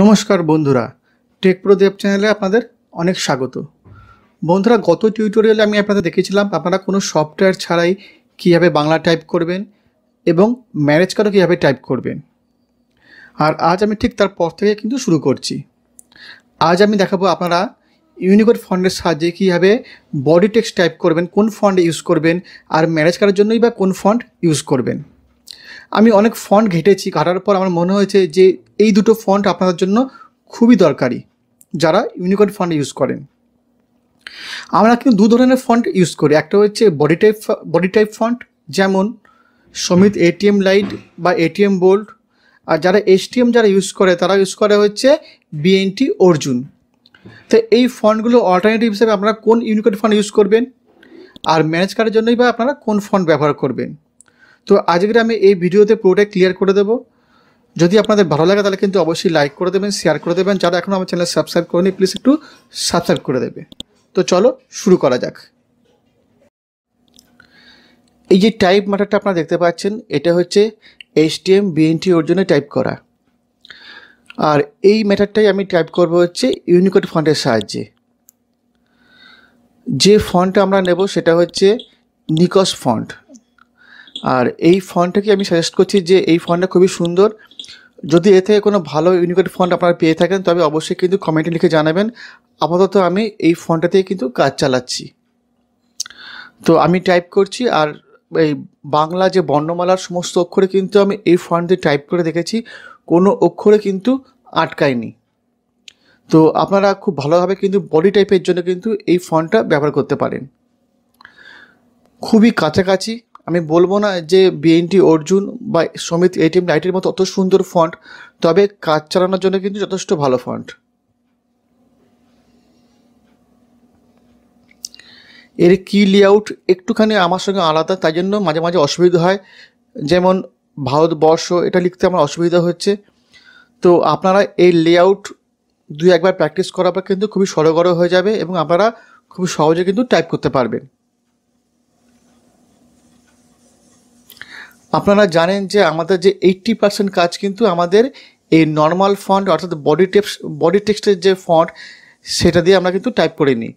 নমস্কার বন্ধুরা টেক প্রদেব দেব চ্যানেলে আপনাদের অনেক স্বাগত বন্ধুরা গত টিউটোরিয়ালে আমি আপনাদের দেখেছিলাম আপনারা কোনো সফটওয়্যার ছাড়াই কীভাবে বাংলা টাইপ করবেন এবং ম্যারেজ করে কীভাবে টাইপ করবেন আর আজ আমি ঠিক তারপর থেকে কিন্তু শুরু করছি আজ আমি দেখাবো আপনারা ইউনিকোড ফন্ডের সাহায্যে কীভাবে বডি টেক্স টাইপ করবেন কোন ফন্ড ইউজ করবেন আর ম্যারেজ করার জন্যই বা কোন ফন্ড ইউজ করবেন আমি অনেক ফন্ড ঘেটেছি ঘাটার পর আমার মনে হয়েছে যে এই দুটো ফন্ট আপনাদের জন্য খুবই দরকারি যারা ইউনিকোড ফন্ট ইউজ করেন আমরা কিন্তু দু ধরনের ফন্ট ইউজ করি একটা হচ্ছে body type body type font যেমন সমিত এটিএম লাইট বা এটিএম বোল্ড আর যারা এসটিএম যারা ইউজ করে তারা ইউজ করে হচ্ছে বিএনটি অর্জুন তো এই ফন্টগুলো অল্টারনেটিভ হিসেবে আপনারা কোন ইউনিকোড ফন্ট ইউজ করবেন আর ম্যানেজ করার জন্যই বা আপনারা কোন ফন্ট ব্যবহার করবেন তো আজকের আমি এই ভিডিওতে পুরোটাই ক্লিয়ার করে দেবো যদি আপনাদের ভালো লাগে তাহলে কিন্তু অবশ্যই লাইক করে দেবেন শেয়ার করে দেবেন যারা এখনও আমার চ্যানেল সাবস্ক্রাইব করেনি প্লিজ একটু সাবস্ক্রাইব করে দেবে তো চলো শুরু করা যাক এই যে টাইপ ম্যাটারটা আপনারা দেখতে পাচ্ছেন এটা হচ্ছে এইচ এম বিএনটি ওর জন্য টাইপ করা আর এই ম্যাটারটাই আমি টাইপ করব হচ্ছে ইউনিকোড ফন্টের সাহায্যে যে ফন্ট আমরা নেব সেটা হচ্ছে নিকস ফন্ট আর এই ফন্টটাকে আমি সাজেস্ট করছি যে এই ফন্টটা খুবই সুন্দর যদি এ থেকে কোনো ভালো ইউনিকোড ফন্ট আপনারা পেয়ে থাকেন তবে অবশ্যই কিন্তু কমেন্টে লিখে জানাবেন আপাতত আমি এই থেকে কিন্তু কাজ চালাচ্ছি তো আমি টাইপ করছি আর এই বাংলা যে বর্ণমালার সমস্ত অক্ষরে কিন্তু আমি এই দিয়ে টাইপ করে দেখেছি কোনো অক্ষরে কিন্তু আটকায়নি তো আপনারা খুব ভালোভাবে কিন্তু বডি টাইপের জন্য কিন্তু এই ফন্টটা ব্যবহার করতে পারেন খুবই কাছাকাছি আমি বলবো না যে বিএনটি অর্জুন বা সমিত এটিএম লাইটের মতো অত সুন্দর ফন্ট তবে কাজ চালানোর জন্য কিন্তু যথেষ্ট ভালো ফন্ট এর কি লেআউট একটুখানি আমার সঙ্গে আলাদা তাই জন্য মাঝে মাঝে অসুবিধা হয় যেমন ভারতবর্ষ এটা লিখতে আমার অসুবিধা হচ্ছে তো আপনারা এই লেআউট দুই একবার প্র্যাকটিস করার পর কিন্তু খুবই সরগর হয়ে যাবে এবং আপনারা খুব সহজে কিন্তু টাইপ করতে পারবেন আপনারা জানেন যে আমাদের যে এইট্টি পার্সেন্ট কাজ কিন্তু আমাদের এই নর্মাল ফন্ট অর্থাৎ বডি টেপস বডি টেক্সটের যে ফন্ট সেটা দিয়ে আমরা কিন্তু টাইপ করে নিই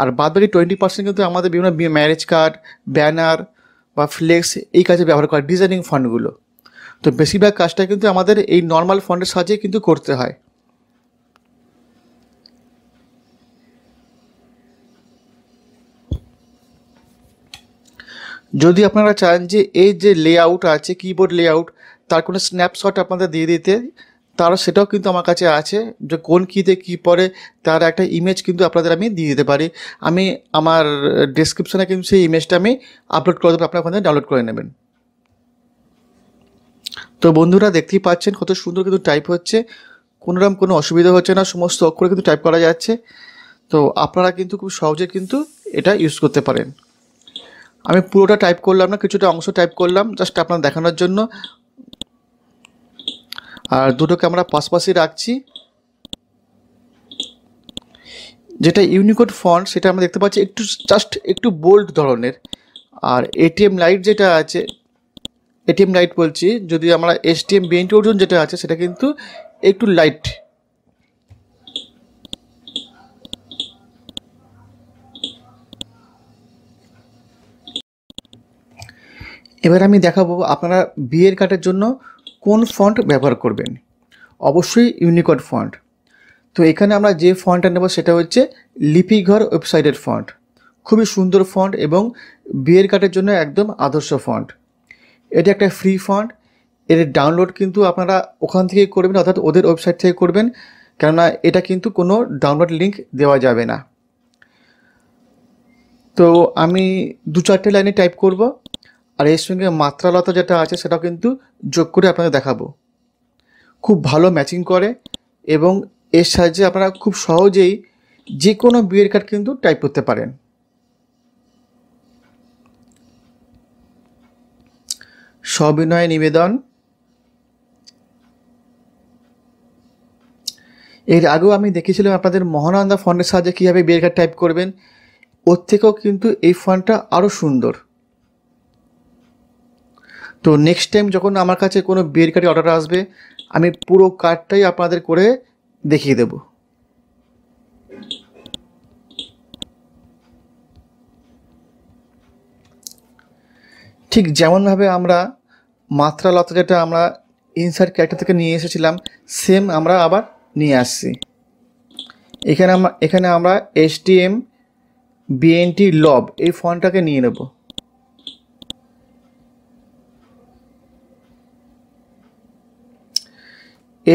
আর বাদ বাকি টোয়েন্টি পার্সেন্ট কিন্তু আমাদের বিভিন্ন ম্যারেজ কার্ড ব্যানার বা ফ্লেক্স এই কাজে ব্যবহার করা ডিজাইনিং ফন্ডগুলো তো বেশিরভাগ কাজটা কিন্তু আমাদের এই নর্মাল ফন্ডের সাহায্যে কিন্তু করতে হয় যদি আপনারা চান যে এই যে লেআউট আছে কিবোর্ড লেআউট তার কোনো স্ন্যাপশট আপনাদের দিয়ে দিতে তার সেটাও কিন্তু আমার কাছে আছে যে কোন কীতে কী পরে তার একটা ইমেজ কিন্তু আপনাদের আমি দিয়ে দিতে পারি আমি আমার ডিসক্রিপশানে কিন্তু সেই ইমেজটা আমি আপলোড করে দেবো আপনারা ওখানে ডাউনলোড করে নেবেন তো বন্ধুরা দেখতেই পাচ্ছেন কত সুন্দর কিন্তু টাইপ হচ্ছে কোনোরকম কোনো অসুবিধা হচ্ছে না সমস্ত অক্ষরে কিন্তু টাইপ করা যাচ্ছে তো আপনারা কিন্তু খুব সহজে কিন্তু এটা ইউজ করতে পারেন আমি পুরোটা টাইপ করলাম না কিছুটা অংশ টাইপ করলাম জাস্ট আপনার দেখানোর জন্য আর দুটোকে আমরা পাশাপাশি রাখছি যেটা ইউনিকোড ফন্ট সেটা আমরা দেখতে পাচ্ছি একটু জাস্ট একটু বোল্ড ধরনের আর এটিএম লাইট যেটা আছে এটিএম লাইট বলছি যদি আমরা এস এসটিএম বিএনটি অর্জন যেটা আছে সেটা কিন্তু একটু লাইট এবার আমি দেখাবো আপনারা বিয়ের কার্ডের জন্য কোন ফন্ট ব্যবহার করবেন অবশ্যই ইউনিকড ফন্ট তো এখানে আমরা যে ফন্টটা নেব সেটা হচ্ছে লিপিঘর ওয়েবসাইটের ফন্ট খুবই সুন্দর ফন্ট এবং বিয়ের কার্ডের জন্য একদম আদর্শ ফন্ট এটা একটা ফ্রি ফন্ট এর ডাউনলোড কিন্তু আপনারা ওখান থেকে করবেন অর্থাৎ ওদের ওয়েবসাইট থেকে করবেন কেননা এটা কিন্তু কোনো ডাউনলোড লিঙ্ক দেওয়া যাবে না তো আমি দু চারটে লাইনে টাইপ করব আর এর সঙ্গে মাত্রালতা যেটা আছে সেটাও কিন্তু যোগ করে আপনাদের দেখাবো খুব ভালো ম্যাচিং করে এবং এর সাহায্যে আপনারা খুব সহজেই যে কোনো বিয়ের কার্ড কিন্তু টাইপ করতে পারেন সবিনয় নিবেদন এর আগেও আমি দেখেছিলাম আপনাদের মহানন্দা ফন্ডের সাহায্যে কীভাবে বিয়ের কার্ড টাইপ করবেন ওর থেকেও কিন্তু এই ফন্ডটা আরও সুন্দর তো নেক্সট টাইম যখন আমার কাছে কোনো বিয়ের কার্ডের অর্ডার আসবে আমি পুরো কার্ডটাই আপনাদের করে দেখিয়ে দেব ঠিক যেমনভাবে আমরা মাত্রা লতা যেটা আমরা ইনসার্ট ক্যারেক্টার থেকে নিয়ে এসেছিলাম সেম আমরা আবার নিয়ে আসছি এখানে আমরা এখানে আমরা এম বিএনটি লব এই ফোনটাকে নিয়ে নেবো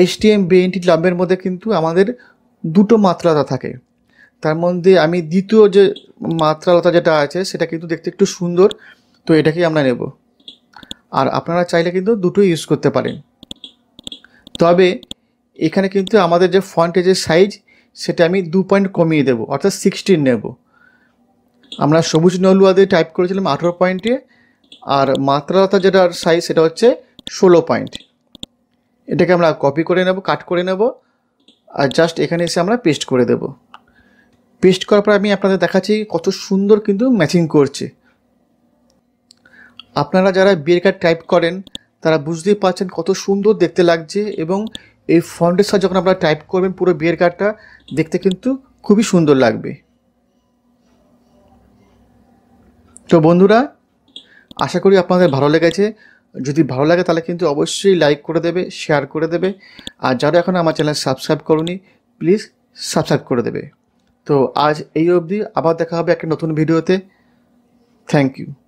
এসটিএম বিএনটি ক্লাবের মধ্যে কিন্তু আমাদের দুটো মাত্রাটা থাকে তার মধ্যে আমি দ্বিতীয় যে মাত্রালতা যেটা আছে সেটা কিন্তু দেখতে একটু সুন্দর তো এটাকেই আমরা নেব আর আপনারা চাইলে কিন্তু দুটোই ইউজ করতে পারেন তবে এখানে কিন্তু আমাদের যে যে সাইজ সেটা আমি দু পয়েন্ট কমিয়ে দেব অর্থাৎ সিক্সটিন নেব আমরা সবুজ নলুয়া দিয়ে টাইপ করেছিলাম আঠেরো পয়েন্টে আর মাত্রালতা যেটার সাইজ সেটা হচ্ছে ষোলো পয়েন্ট এটাকে আমরা কপি করে নেব কাট করে নেব আর জাস্ট এখানে এসে আমরা পেস্ট করে দেব পেস্ট করার পর আমি আপনাদের দেখাচ্ছি কত সুন্দর কিন্তু ম্যাচিং করছে আপনারা যারা বিয়ের কার্ড টাইপ করেন তারা বুঝতেই পারছেন কত সুন্দর দেখতে লাগছে এবং এই ফন্ডের সাথে যখন আপনারা টাইপ করবেন পুরো বিয়ের কার্ডটা দেখতে কিন্তু খুবই সুন্দর লাগবে তো বন্ধুরা আশা করি আপনাদের ভালো লেগেছে যদি ভালো লাগে তাহলে কিন্তু অবশ্যই লাইক করে দেবে শেয়ার করে দেবে আর যারা এখন আমার চ্যানেল সাবস্ক্রাইব করুন প্লিজ সাবস্ক্রাইব করে দেবে তো আজ এই অবধি আবার দেখা হবে একটা নতুন ভিডিওতে থ্যাংক ইউ